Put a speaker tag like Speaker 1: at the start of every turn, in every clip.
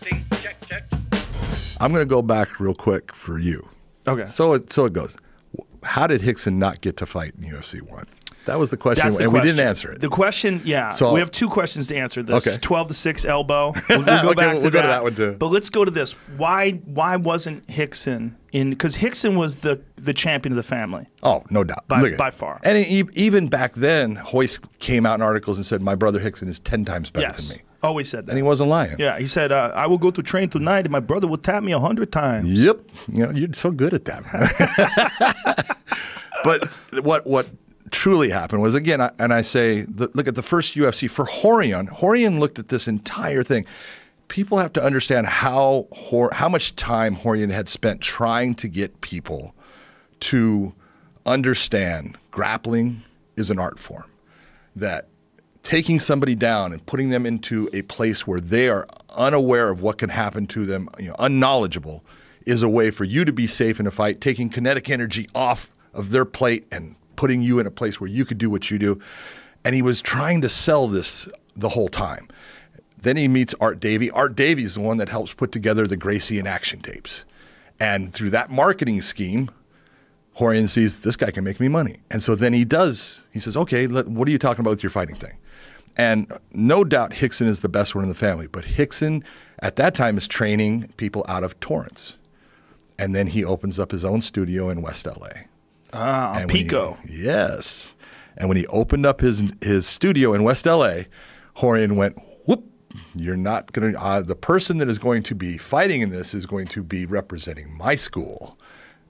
Speaker 1: testing. Check, check. I'm going to go back real quick for you. Okay. So it so it goes. How did Hickson not get to fight in UFC one? That was the question, the and question. we didn't answer it. The
Speaker 2: question, yeah. So we have two questions to answer. This okay. twelve to six elbow. We'll, we'll go okay, back we'll to, that. to, that. one too. But let's go to this. Why why wasn't Hickson in? Because Hickson was the the champion of the family.
Speaker 1: Oh, no doubt, by, by far. And even back then, Hoist came out in articles and said, "My brother Hickson is ten times better yes. than
Speaker 2: me." Always said that. And he wasn't lying. Yeah, he said, uh, I will go to train tonight and my brother will tap me a hundred times. Yep. You know, you're so good at that. but
Speaker 1: what, what truly happened was, again, I, and I say, the, look at the first UFC for Horion. Horion looked at this entire thing. People have to understand how, how much time Horion had spent trying to get people to understand grappling is an art form. That taking somebody down and putting them into a place where they are unaware of what can happen to them, you know, unknowledgeable, is a way for you to be safe in a fight, taking kinetic energy off of their plate and putting you in a place where you could do what you do. And he was trying to sell this the whole time. Then he meets Art Davey. Art Davey is the one that helps put together the Gracie and action tapes. And through that marketing scheme, Horian sees this guy can make me money. And so then he does. He says, okay, let, what are you talking about with your fighting thing? And no doubt Hickson is the best one in the family, but Hickson at that time is training people out of Torrance. And then he opens up his own studio in West LA.
Speaker 2: Ah, and Pico. He, yes.
Speaker 1: And when he opened up his his studio in West LA, Horian went, whoop, you're not going to, uh, the person that is going to be fighting in this is going to be representing my school.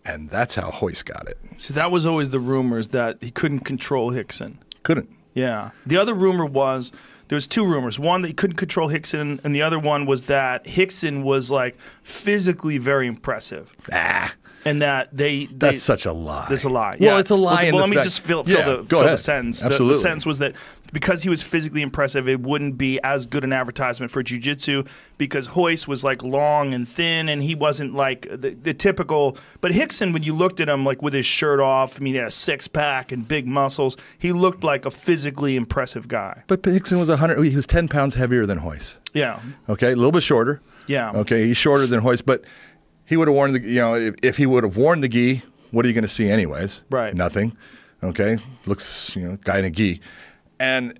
Speaker 1: And that's how Hoist got it.
Speaker 2: So that was always the rumors that he couldn't control Hickson. Couldn't. Yeah. The other rumor was there was two rumors. One that he couldn't control Hickson, and the other one was that Hickson was like physically very impressive. Ah and that they, they that's such a lie. That's a lie. Well, it's a lie. Well, well let me just fill, fill, yeah, the, fill the, sentence. Absolutely. The, the sentence was that because he was physically impressive, it wouldn't be as good an advertisement for jujitsu because Hoist was like long and thin, and he wasn't like the, the, typical. But Hickson, when you looked at him, like with his shirt off, I mean, he had a six pack and big muscles. He looked like a physically impressive guy.
Speaker 1: But Hickson was hundred. He was ten pounds heavier than Hoist. Yeah. Okay, a little bit shorter. Yeah. Okay, he's shorter than Hoist, but he would have worn the you know if, if he would have worn the gi, what are you going to see anyways? Right. Nothing. Okay. Looks you know guy in a gi, and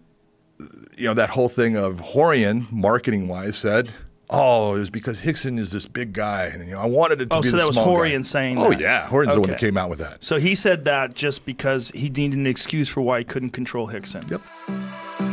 Speaker 1: you know that whole thing of Horian marketing
Speaker 2: wise said. Oh, it was because Hickson is this big guy, and you know I wanted it to oh, be so the small guy. Oh, so that was Horian guy. saying. Oh that. yeah, Horian's okay. the one that came out with that. So he said that just because he needed an excuse for why he couldn't control Hickson. Yep.